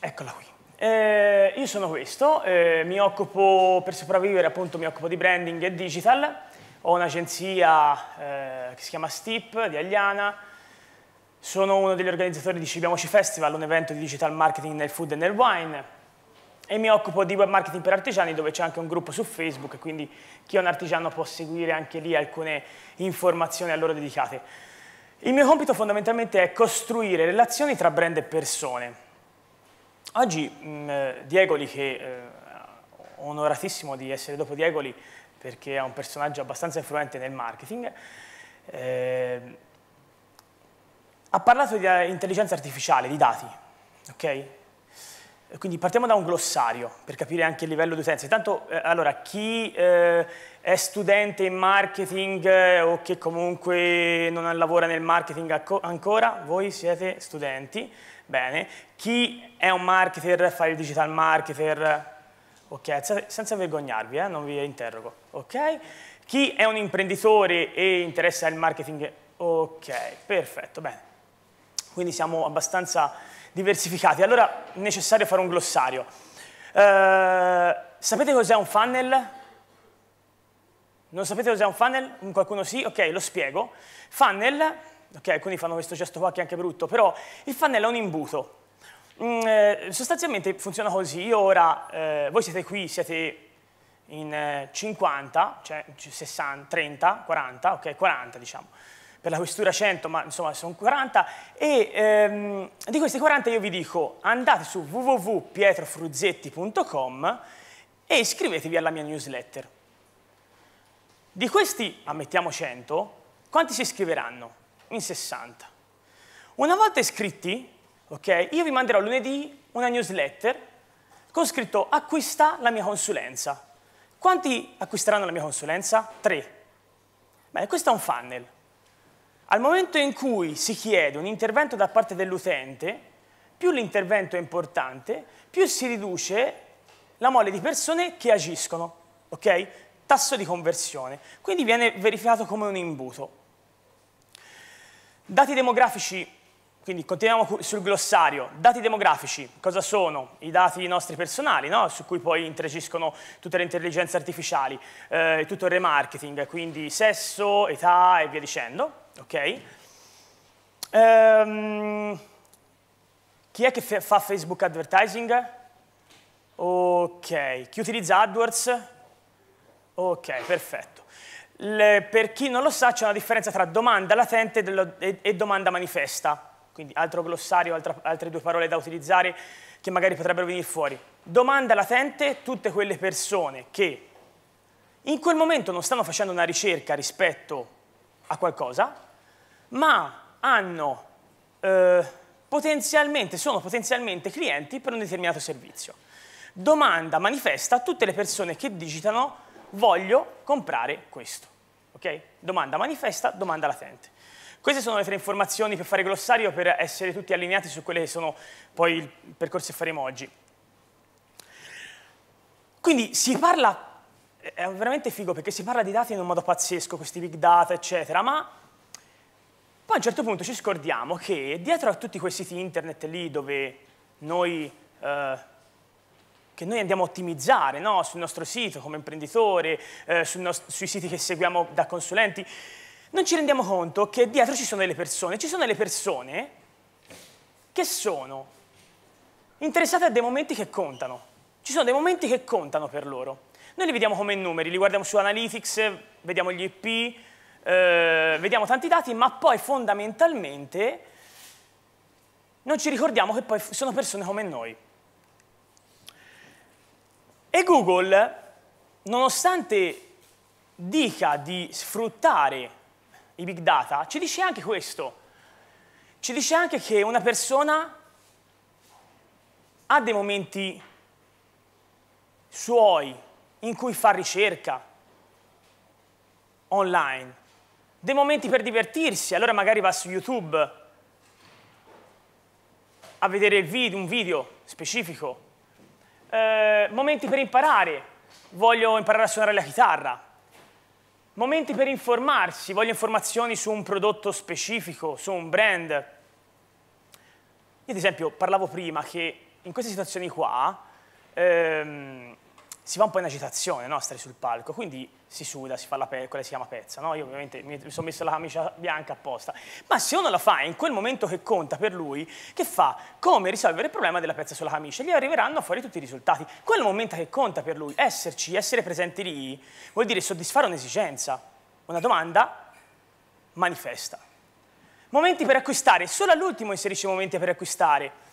Eccola qui. Eh, io sono questo, eh, mi occupo, per sopravvivere appunto mi occupo di branding e digital, ho un'agenzia eh, che si chiama STIP di Agliana, sono uno degli organizzatori di Cibiamoci Festival, un evento di digital marketing nel food e nel wine e mi occupo di web marketing per artigiani dove c'è anche un gruppo su Facebook quindi chi è un artigiano può seguire anche lì alcune informazioni a loro dedicate. Il mio compito fondamentalmente è costruire relazioni tra brand e persone Oggi mh, mm, Diegoli, che eh, onoratissimo di essere dopo Diegoli perché è un personaggio abbastanza influente nel marketing, eh, ha parlato di eh, intelligenza artificiale, di dati, ok? Quindi partiamo da un glossario per capire anche il livello di utenza. Intanto, eh, allora, chi eh, è studente in marketing eh, o che comunque non lavora nel marketing ancora, voi siete studenti, bene. Chi è un marketer, fa il digital marketer, ok? Senza vergognarvi, eh? non vi interrogo, ok? Chi è un imprenditore e interessa il marketing, ok, perfetto, bene. Quindi siamo abbastanza diversificati. Allora è necessario fare un glossario. Eh, sapete cos'è un funnel? Non sapete cos'è un funnel? Qualcuno sì? Ok, lo spiego. Funnel, ok, alcuni fanno questo gesto qua che è anche brutto, però il funnel è un imbuto, Mm, eh, sostanzialmente funziona così, io ora eh, voi siete qui, siete in 50, eh, cioè 60, 30, 40, ok, 40 diciamo, per la questura 100, ma insomma sono 40, e ehm, di questi 40 io vi dico andate su www.pietrofruzzetti.com e iscrivetevi alla mia newsletter. Di questi, ammettiamo 100, quanti si iscriveranno? In 60. Una volta iscritti, Ok? Io vi manderò lunedì una newsletter con scritto acquista la mia consulenza. Quanti acquisteranno la mia consulenza? Tre. Beh, questo è un funnel. Al momento in cui si chiede un intervento da parte dell'utente, più l'intervento è importante, più si riduce la mole di persone che agiscono, ok? Tasso di conversione. Quindi viene verificato come un imbuto. Dati demografici quindi continuiamo sul glossario. Dati demografici, cosa sono? I dati nostri personali, no? su cui poi interagiscono tutte le intelligenze artificiali, eh, tutto il remarketing, quindi sesso, età e via dicendo. Ok? Ehm, chi è che fa Facebook advertising? Ok, chi utilizza AdWords? Ok, perfetto. Le, per chi non lo sa c'è una differenza tra domanda latente e domanda manifesta. Quindi altro glossario, altra, altre due parole da utilizzare che magari potrebbero venire fuori. Domanda latente, tutte quelle persone che in quel momento non stanno facendo una ricerca rispetto a qualcosa, ma hanno, eh, potenzialmente, sono potenzialmente clienti per un determinato servizio. Domanda manifesta a tutte le persone che digitano voglio comprare questo. Okay? Domanda manifesta, domanda latente. Queste sono le tre informazioni per fare glossario, per essere tutti allineati su quelle che sono poi il percorso che faremo oggi. Quindi si parla, è veramente figo perché si parla di dati in un modo pazzesco, questi big data, eccetera, ma poi a un certo punto ci scordiamo che dietro a tutti quei siti internet lì dove noi... Eh, che noi andiamo a ottimizzare no? sul nostro sito come imprenditore, eh, sui siti che seguiamo da consulenti, non ci rendiamo conto che dietro ci sono delle persone. Ci sono delle persone che sono interessate a dei momenti che contano. Ci sono dei momenti che contano per loro. Noi li vediamo come numeri, li guardiamo su Analytics, vediamo gli IP, eh, vediamo tanti dati, ma poi fondamentalmente non ci ricordiamo che poi sono persone come noi. E Google, nonostante dica di sfruttare i big data, ci dice anche questo. Ci dice anche che una persona ha dei momenti suoi in cui fa ricerca online, dei momenti per divertirsi, allora magari va su YouTube a vedere video, un video specifico, eh, momenti per imparare, voglio imparare a suonare la chitarra, Momenti per informarsi, voglio informazioni su un prodotto specifico, su un brand. Io ad esempio parlavo prima che in queste situazioni qua ehm, si va un po' in agitazione, no? stare sul palco, quindi si suda, si fa la pe- quella si chiama pezza, no? Io ovviamente mi sono messo la camicia bianca apposta, ma se uno la fa in quel momento che conta per lui, che fa? Come risolvere il problema della pezza sulla camicia? Gli arriveranno fuori tutti i risultati. Quel momento che conta per lui, esserci, essere presenti lì, vuol dire soddisfare un'esigenza, una domanda manifesta. Momenti per acquistare, solo all'ultimo inserisce momenti per acquistare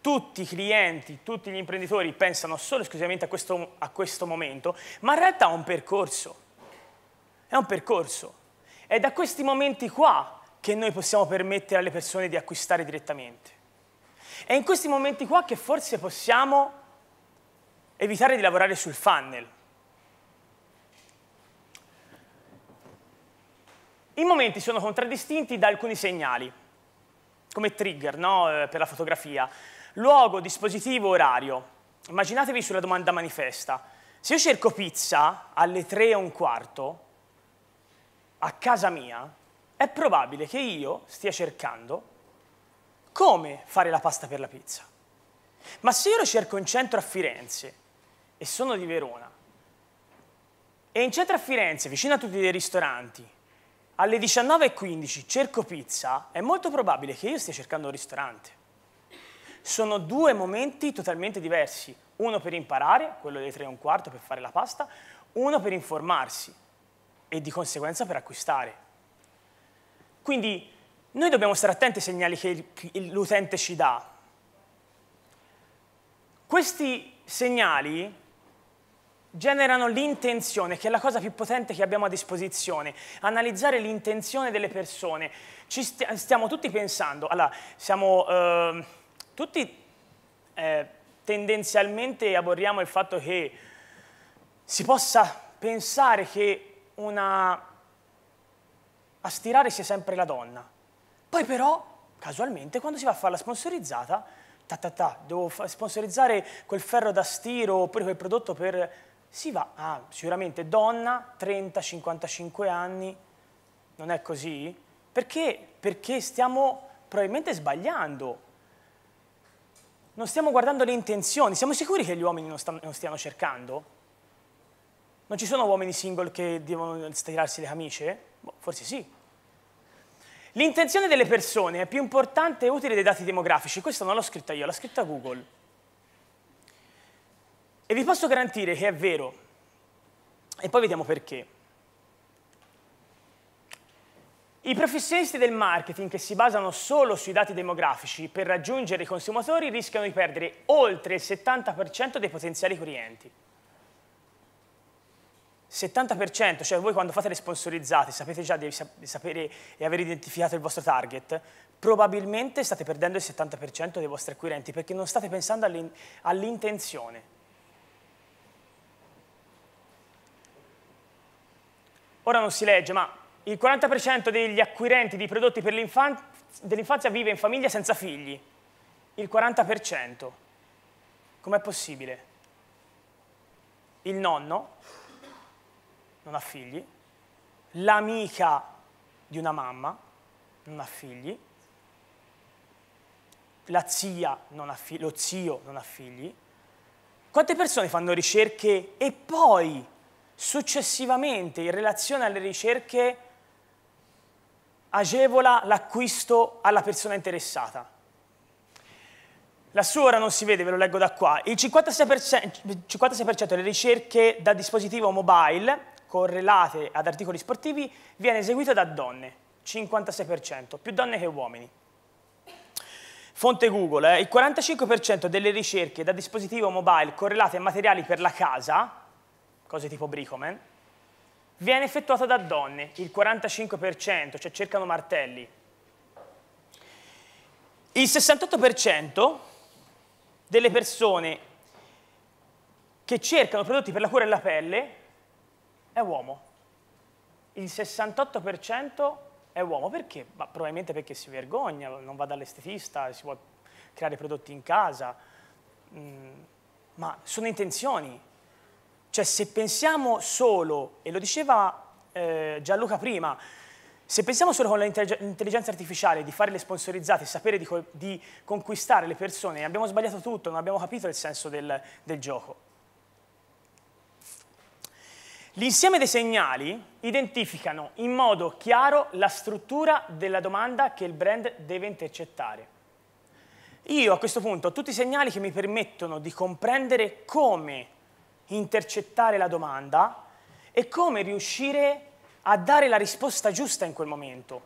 tutti i clienti, tutti gli imprenditori pensano solo e esclusivamente a questo, a questo momento, ma in realtà è un percorso, è un percorso. È da questi momenti qua che noi possiamo permettere alle persone di acquistare direttamente. È in questi momenti qua che forse possiamo evitare di lavorare sul funnel. I momenti sono contraddistinti da alcuni segnali, come trigger no? Eh, per la fotografia. Luogo, dispositivo, orario. Immaginatevi sulla domanda manifesta. Se io cerco pizza alle 3 e un quarto a casa mia, è probabile che io stia cercando come fare la pasta per la pizza. Ma se io lo cerco in centro a Firenze e sono di Verona, e in centro a Firenze, vicino a tutti i ristoranti, alle 19.15 cerco pizza, è molto probabile che io stia cercando un ristorante sono due momenti totalmente diversi. Uno per imparare, quello dei tre e un quarto per fare la pasta, uno per informarsi e di conseguenza per acquistare. Quindi noi dobbiamo stare attenti ai segnali che l'utente ci dà. Questi segnali generano l'intenzione, che è la cosa più potente che abbiamo a disposizione, analizzare l'intenzione delle persone. Ci st stiamo tutti pensando, allora, siamo... Eh, tutti eh, tendenzialmente aborriamo il fatto che si possa pensare che una... a stirare sia sempre la donna. Poi però, casualmente, quando si va a fare la sponsorizzata, ta ta ta, devo sponsorizzare quel ferro da stiro oppure quel prodotto per... si va, ah, sicuramente donna, 30-55 anni, non è così? Perché? Perché stiamo probabilmente sbagliando non stiamo guardando le intenzioni. Siamo sicuri che gli uomini non, stanno, non stiano cercando? Non ci sono uomini single che devono stirarsi le camicie? Boh, forse sì. L'intenzione delle persone è più importante e utile dei dati demografici. Questo non l'ho scritta io, l'ha scritta Google. E vi posso garantire che è vero. E poi vediamo perché. I professionisti del marketing che si basano solo sui dati demografici per raggiungere i consumatori rischiano di perdere oltre il 70% dei potenziali clienti. 70%, cioè voi quando fate le sponsorizzate sapete già di, sapere e aver identificato il vostro target, probabilmente state perdendo il 70% dei vostri acquirenti perché non state pensando all'intenzione. Ora non si legge, ma il 40% degli acquirenti di prodotti per dell'infanzia vive in famiglia senza figli. Il 40%. Com'è possibile? Il nonno non ha figli, l'amica di una mamma non ha figli, la zia non ha figli, lo zio non ha figli. Quante persone fanno ricerche e poi successivamente in relazione alle ricerche agevola l'acquisto alla persona interessata. Lassù ora non si vede, ve lo leggo da qua. Il 56%, 56 delle ricerche da dispositivo mobile correlate ad articoli sportivi viene eseguito da donne, 56%, più donne che uomini. Fonte Google, eh, il 45% delle ricerche da dispositivo mobile correlate a materiali per la casa, cose tipo Bricoman, viene effettuata da donne, il 45%, cioè cercano martelli. Il 68% delle persone che cercano prodotti per la cura della pelle è uomo. Il 68% è uomo. Perché? Ma probabilmente perché si vergogna, non va dall'estetista, si vuole creare prodotti in casa. Mm, ma sono intenzioni, cioè se pensiamo solo, e lo diceva eh, Gianluca prima, se pensiamo solo con l'intelligenza artificiale di fare le sponsorizzate, sapere di, co di, conquistare le persone, abbiamo sbagliato tutto, non abbiamo capito il senso del, del gioco. L'insieme dei segnali identificano in modo chiaro la struttura della domanda che il brand deve intercettare. Io a questo punto ho tutti i segnali che mi permettono di comprendere come intercettare la domanda e come riuscire a dare la risposta giusta in quel momento.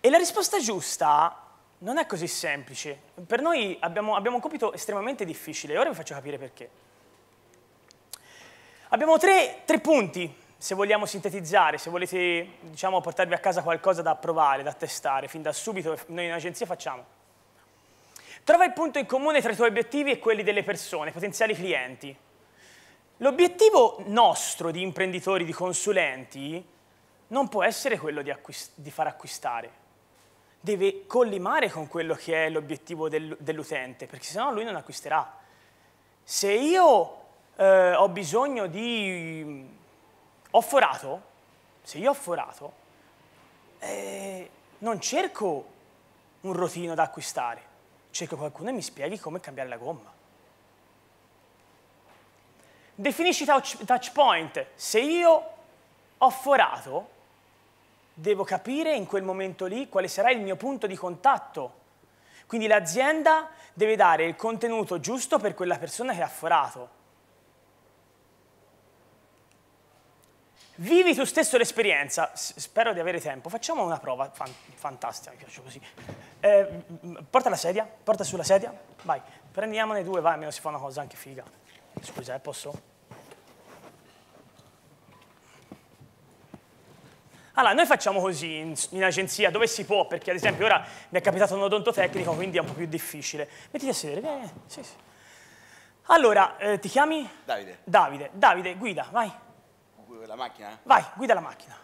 E la risposta giusta non è così semplice. Per noi abbiamo, abbiamo un compito estremamente difficile, e ora vi faccio capire perché. Abbiamo tre, tre punti, se vogliamo sintetizzare, se volete diciamo, portarvi a casa qualcosa da provare, da testare, fin da subito, noi in agenzia facciamo. Trova il punto in comune tra i tuoi obiettivi e quelli delle persone, potenziali clienti. L'obiettivo nostro di imprenditori, di consulenti, non può essere quello di, di far acquistare. Deve collimare con quello che è l'obiettivo del dell'utente, perché sennò lui non acquisterà. Se io eh, ho bisogno di... Mm, ho forato, se io ho forato, eh, non cerco un rotino da acquistare, cerco qualcuno che mi spieghi come cambiare la gomma. Definisci touch point. Se io ho forato, devo capire in quel momento lì quale sarà il mio punto di contatto. Quindi l'azienda deve dare il contenuto giusto per quella persona che ha forato. Vivi tu stesso l'esperienza, spero di avere tempo, facciamo una prova Fan fantastica, mi piace così. Eh, porta la sedia, porta sulla sedia, vai, prendiamone due, vai, almeno si fa una cosa anche figa. Scusa, eh, posso? Allora, noi facciamo così in, in, agenzia, dove si può, perché ad esempio ora mi è capitato un odonto tecnico, quindi è un po' più difficile. Mettiti a sedere, eh, sì, sì. Allora, eh, ti chiami? Davide. Davide, Davide, guida, vai. La macchina? Vai, guida la macchina.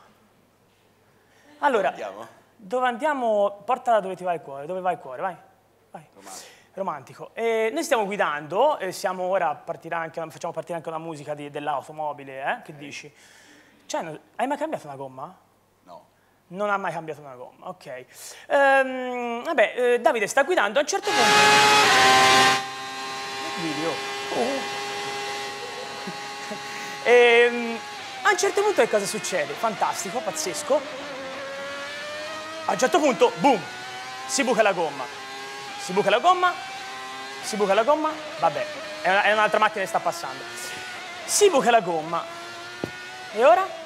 Allora, dove andiamo? Dove andiamo? Portala dove ti va il cuore, dove va il cuore, vai. vai. Romantico. Romantico. Eh, noi stiamo guidando, eh, siamo ora, partirà anche, facciamo partire anche una musica dell'automobile, eh? che okay. dici? Cioè, hai mai cambiato una gomma? Non ha mai cambiato una gomma, ok. Ehm, vabbè, eh, Davide sta guidando, a un certo punto... Video. Oh. ehm, a un certo punto che cosa succede? Fantastico, pazzesco. A un certo punto, boom, si buca la gomma. Si buca la gomma, si buca la gomma, vabbè, è un'altra macchina che sta passando. Si buca la gomma. E ora?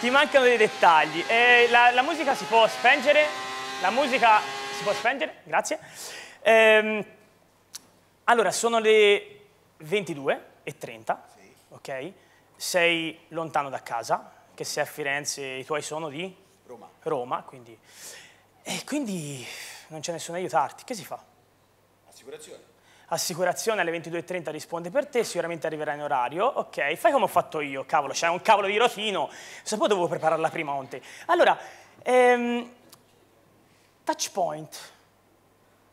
ti mancano dei dettagli. Eh, la, la, musica si può spengere, la musica si può spengere, grazie. Eh, allora, sono le 22 e 30, sì. ok? Sei lontano da casa, che sei a Firenze, i tuoi sono di? Roma. Roma, quindi... E quindi non c'è nessuno a aiutarti, che si fa? Assicurazione assicurazione alle 22.30 risponde per te, sicuramente arriverà in orario, ok, fai come ho fatto io, cavolo, c'è un cavolo di rotino, sapevo dovevo prepararla prima onte. Allora, ehm, touch point.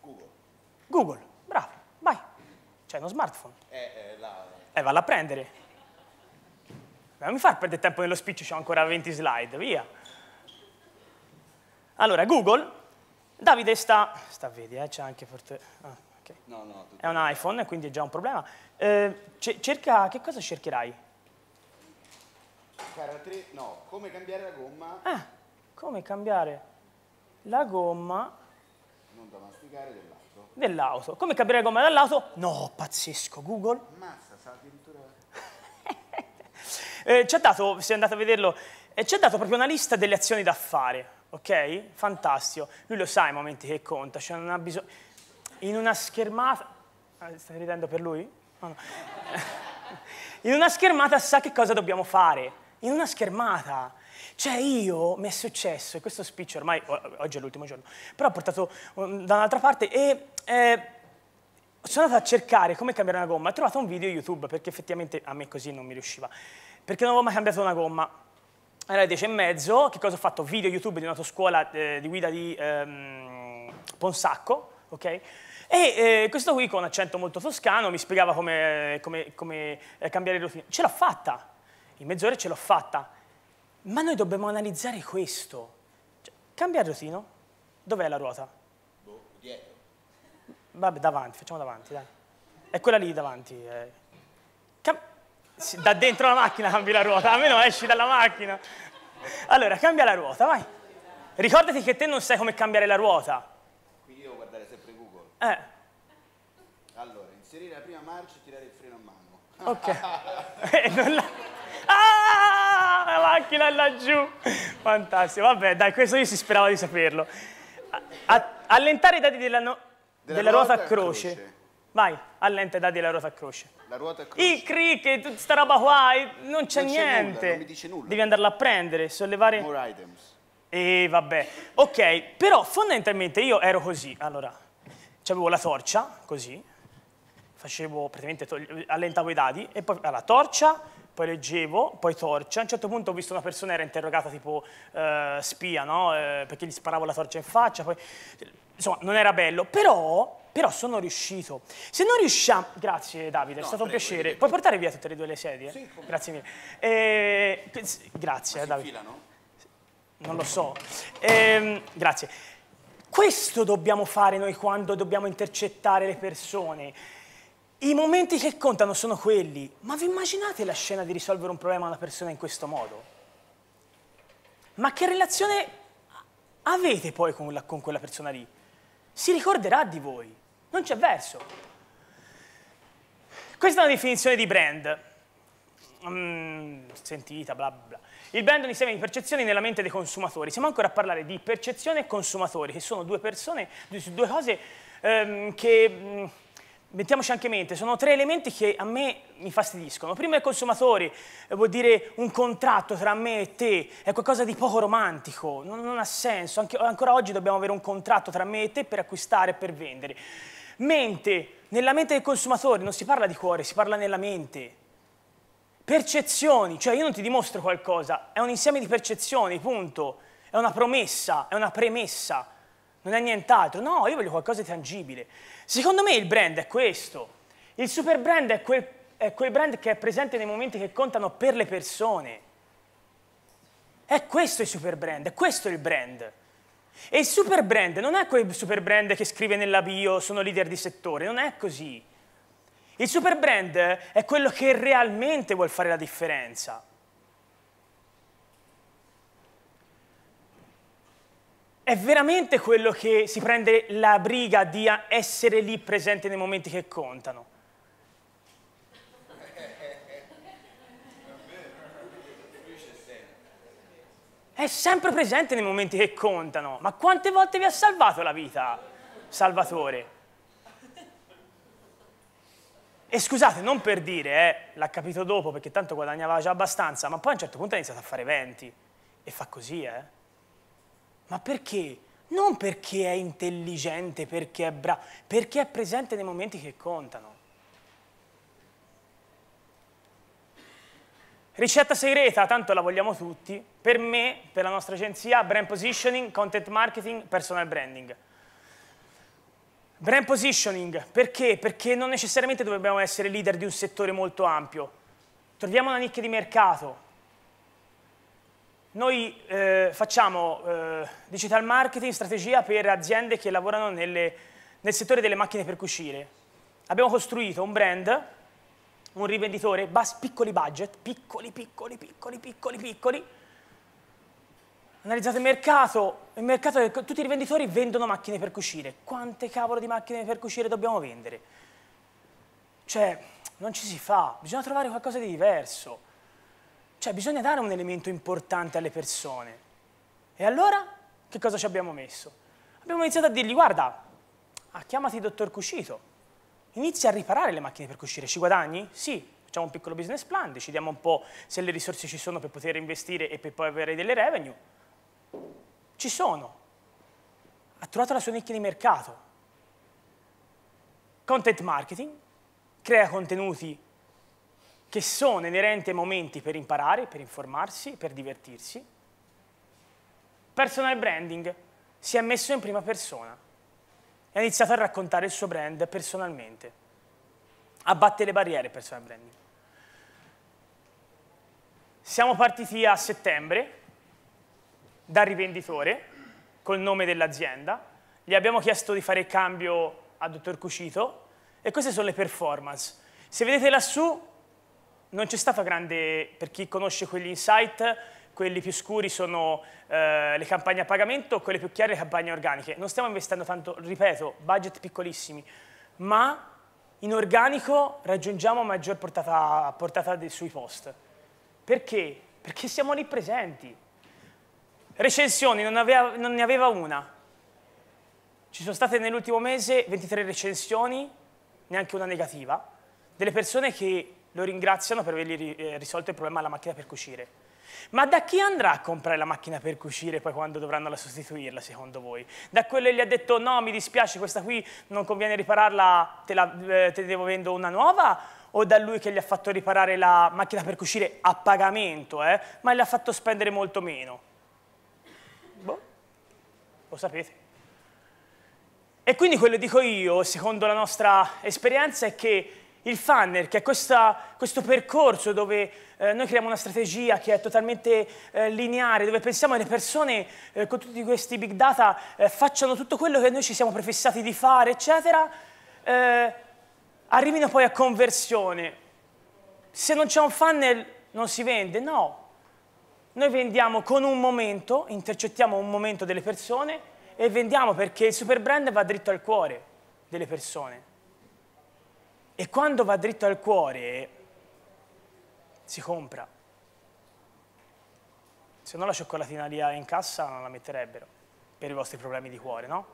Google. Google, bravo, vai, c'è uno smartphone. Eh, eh, la... eh valla a prendere. non mi far perdere tempo nello spiccio, ho ancora 20 slide, via. Allora, Google, Davide sta... Sta vedi, eh, c'è anche per te... Ah. Okay. No, no, è un iPhone, quindi è già un problema. Eh, cerca, che cosa cercherai? Caratteri, no, come cambiare la gomma. Ah, come cambiare la gomma. Non da masticare dell'auto. Dell'auto. Come cambiare la gomma dell'auto? No, pazzesco, Google. Mazza, sa addirittura... eh, ci ha dato, se andate a vederlo, eh, ci ha dato proprio una lista delle azioni da fare, ok? Fantastico. Lui lo sa i momenti che conta, cioè non ha bisogno in una schermata... Ah, stai ridendo per lui? Oh, no. in una schermata sa che cosa dobbiamo fare. In una schermata. Cioè io, mi è successo, e questo speech ormai, oggi è l'ultimo giorno, però ho portato um, da un'altra parte e... Eh, sono andato a cercare come cambiare una gomma, ho trovato un video YouTube perché effettivamente a me così non mi riusciva, perché non avevo mai cambiato una gomma. Era alle 10 e mezzo, che cosa ho fatto? Video YouTube di un'autoscuola eh, di guida di ehm, Ponsacco, ok? E eh, questo qui con accento molto toscano mi spiegava come, come, come eh, cambiare routine. Ce l'ho fatta, in mezz'ora ce l'ho fatta. Ma noi dobbiamo analizzare questo. Cioè, cambia il rotino, dov'è la ruota? Boh, dietro. Vabbè, davanti, facciamo davanti, dai. È quella lì davanti. Eh. Cam sì, da dentro la macchina cambi la ruota, almeno esci dalla macchina. Allora, cambia la ruota, vai. Ricordati che te non sai come cambiare la ruota eh. Allora, inserire la prima marcia e tirare il freno a mano. Ok. Eh, la... Ah, la macchina è laggiù. Fantastico. Vabbè, dai, questo io si sperava di saperlo. A a allentare i dadi della, no della, della ruota, ruota, a croce. croce. Vai, allenta i dadi della ruota a croce. La ruota a croce. I cricket, tutta sta roba qua, eh, non c'è niente. Nulla, non mi dice nulla. Devi andarla a prendere, sollevare... More items. E vabbè. Ok, però fondamentalmente io ero così, allora... Cioè, avevo la torcia, così, facevo praticamente, allentavo i dadi, e poi alla torcia, poi leggevo, poi torcia, a un certo punto ho visto una persona era interrogata tipo eh, spia, no? eh, perché gli sparavo la torcia in faccia, poi... insomma non era bello, però, però sono riuscito. Se non riusciamo, grazie Davide, no, è stato prego, un piacere, puoi portare via tutte e due le sedie? Sì, come... grazie mille. Eh, grazie Davide. Fila, no? Non lo so. Ehm, grazie. Questo dobbiamo fare noi quando dobbiamo intercettare le persone. I momenti che contano sono quelli. Ma vi immaginate la scena di risolvere un problema a una persona in questo modo? Ma che relazione avete poi con, la, con quella persona lì? Si ricorderà di voi. Non c'è verso. Questa è una definizione di brand. Mm, sentita, bla bla. Il brand è un insieme di percezioni nella mente dei consumatori. Siamo ancora a parlare di percezione e consumatori, che sono due persone, due cose ehm, che mm, mettiamoci anche in mente, sono tre elementi che a me mi fastidiscono. Primo è consumatori, eh, vuol dire un contratto tra me e te, è qualcosa di poco romantico, non, non ha senso, anche, ancora oggi dobbiamo avere un contratto tra me e te per acquistare e per vendere. Mente, nella mente del consumatore non si parla di cuore, si parla nella mente. Percezioni, cioè io non ti dimostro qualcosa, è un insieme di percezioni, punto. È una promessa, è una premessa, non è nient'altro. No, io voglio qualcosa di tangibile. Secondo me il brand è questo. Il super brand è quel, è quel brand che è presente nei momenti che contano per le persone. È questo il super brand, è questo il brand. E il super brand non è quel super brand che scrive nella bio sono leader di settore, non è così. Il super brand è quello che realmente vuol fare la differenza. È veramente quello che si prende la briga di essere lì presente nei momenti che contano. È sempre presente nei momenti che contano. Ma quante volte vi ha salvato la vita, Salvatore? E scusate, non per dire, eh, l'ha capito dopo perché tanto guadagnava già abbastanza, ma poi a un certo punto ha iniziato a fare eventi. e fa così, eh. Ma perché? Non perché è intelligente, perché è bravo, perché è presente nei momenti che contano. Ricetta segreta, tanto la vogliamo tutti, per me, per la nostra agenzia, brand positioning, content marketing, personal branding. Brand positioning, perché? Perché non necessariamente dobbiamo essere leader di un settore molto ampio. Troviamo una nicchia di mercato. Noi eh, facciamo eh, digital marketing, strategia per aziende che lavorano nelle, nel settore delle macchine per cucire. Abbiamo costruito un brand, un rivenditore, bas, piccoli budget, piccoli, piccoli, piccoli, piccoli, piccoli, Analizzate il mercato. Il mercato è... tutti i rivenditori vendono macchine per cucire. Quante cavolo di macchine per cucire dobbiamo vendere? Cioè, non ci si fa. Bisogna trovare qualcosa di diverso. Cioè, bisogna dare un elemento importante alle persone. E allora, che cosa ci abbiamo messo? Abbiamo iniziato a dirgli, guarda, ah, chiamati dottor Cuscito, Inizia a riparare le macchine per cucire. Ci guadagni? Sì, facciamo un piccolo business plan, decidiamo un po' se le risorse ci sono per poter investire e per poi avere delle revenue ci sono. Ha trovato la sua nicchia di mercato. Content marketing crea contenuti che sono inerenti ai momenti per imparare, per informarsi, per divertirsi. Personal branding si è messo in prima persona e ha iniziato a raccontare il suo brand personalmente, Abbatte le barriere personal branding. Siamo partiti a settembre dal rivenditore col nome dell'azienda, gli abbiamo chiesto di fare il cambio a dottor Cucito e queste sono le performance. Se vedete lassù non c'è stata grande, per chi conosce quegli insight, quelli più scuri sono eh, le campagne a pagamento, quelle più chiare le campagne organiche. Non stiamo investendo tanto, ripeto, budget piccolissimi, ma in organico raggiungiamo maggior portata, portata sui post. Perché? Perché siamo lì presenti. Recensioni, non, aveva, non ne aveva una. Ci sono state nell'ultimo mese 23 recensioni, neanche una negativa, delle persone che lo ringraziano per avergli eh, risolto il problema alla macchina per cucire. Ma da chi andrà a comprare la macchina per cucire poi quando dovranno la sostituirla, secondo voi? Da quello che gli ha detto no, mi dispiace, questa qui non conviene ripararla, te, la, eh, te devo vendo una nuova? O da lui che gli ha fatto riparare la macchina per cucire a pagamento, eh? ma gli ha fatto spendere molto meno? lo sapete. E quindi quello che dico io, secondo la nostra esperienza, è che il funnel, che è questa, questo percorso dove eh, noi creiamo una strategia che è totalmente eh, lineare, dove pensiamo che le persone eh, con tutti questi big data eh, facciano tutto quello che noi ci siamo prefissati di fare, eccetera, eh, arrivino poi a conversione. Se non c'è un funnel non si vende, no. Noi vendiamo con un momento, intercettiamo un momento delle persone e vendiamo perché il super brand va dritto al cuore delle persone. E quando va dritto al cuore si compra. Se no la cioccolatina lì in cassa non la metterebbero per i vostri problemi di cuore, no?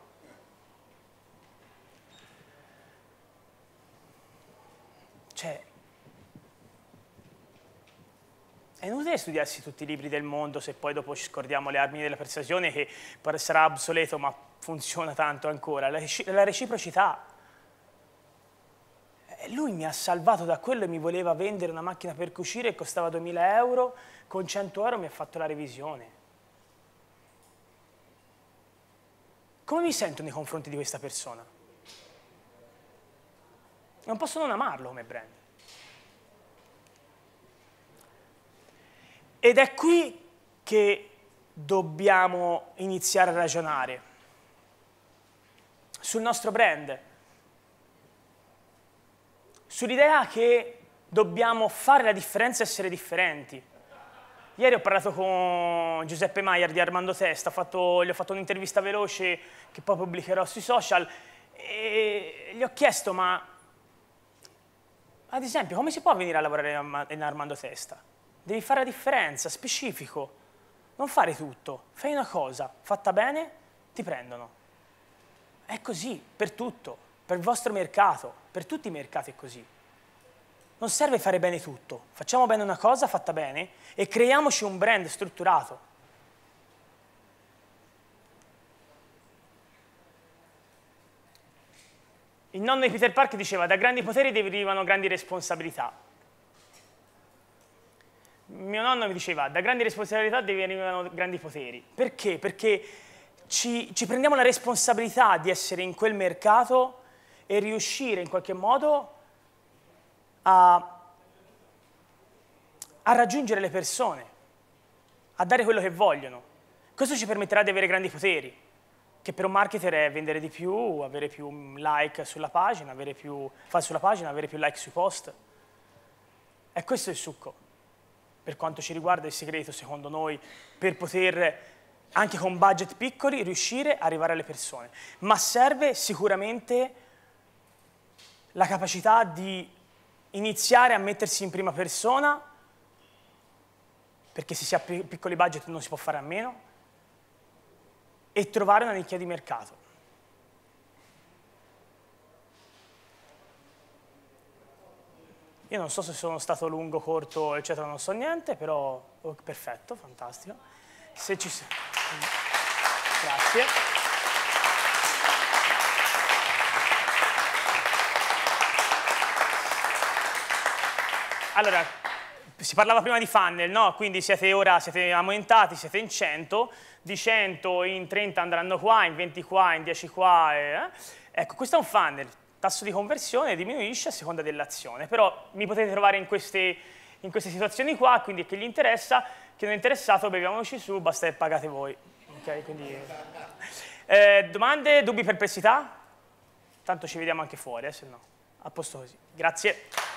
Cioè, È inutile studiarsi tutti i libri del mondo se poi dopo ci scordiamo le armi della persuasione che sarà obsoleto ma funziona tanto ancora. La, la reciprocità. Eh, lui mi ha salvato da quello e mi voleva vendere una macchina per cucire che costava 2000 euro, con 100 euro mi ha fatto la revisione. Come mi sento nei confronti di questa persona? Non posso non amarlo come brand. Ed è qui che dobbiamo iniziare a ragionare sul nostro brand, sull'idea che dobbiamo fare la differenza e essere differenti. Ieri ho parlato con Giuseppe Maier di Armando Testa, ho fatto, gli ho fatto un'intervista veloce che poi pubblicherò sui social e gli ho chiesto ma ad esempio come si può venire a lavorare in Armando Testa? Devi fare la differenza, specifico. Non fare tutto, fai una cosa, fatta bene, ti prendono. È così per tutto, per il vostro mercato, per tutti i mercati è così. Non serve fare bene tutto, facciamo bene una cosa fatta bene e creiamoci un brand strutturato. Il nonno di Peter Park diceva da grandi poteri derivano grandi responsabilità mio nonno mi diceva da grandi responsabilità derivano grandi poteri. Perché? Perché ci, ci prendiamo la responsabilità di essere in quel mercato e riuscire in qualche modo a, a raggiungere le persone, a dare quello che vogliono. Questo ci permetterà di avere grandi poteri, che per un marketer è vendere di più, avere più like sulla pagina, avere più, sulla pagina, avere più like sui post. E questo è il succo per quanto ci riguarda il segreto, secondo noi, per poter anche con budget piccoli riuscire a arrivare alle persone. Ma serve sicuramente la capacità di iniziare a mettersi in prima persona, perché se si ha piccoli budget non si può fare a meno, e trovare una nicchia di mercato. Io non so se sono stato lungo, corto, eccetera, non so niente, però oh, perfetto, fantastico. Se ci sei... Grazie. Allora, si parlava prima di funnel, no? Quindi siete ora, siete aumentati, siete in 100, di 100 in 30 andranno qua, in 20 qua, in 10 qua. Eh? Ecco, questo è un funnel tasso di conversione diminuisce a seconda dell'azione, però mi potete trovare in queste, in queste situazioni qua, quindi che gli interessa, che non è interessato beviamoci su, basta che pagate voi. Okay, quindi, eh, domande, dubbi, perplessità? Tanto ci vediamo anche fuori, eh, se no. A posto così. Grazie.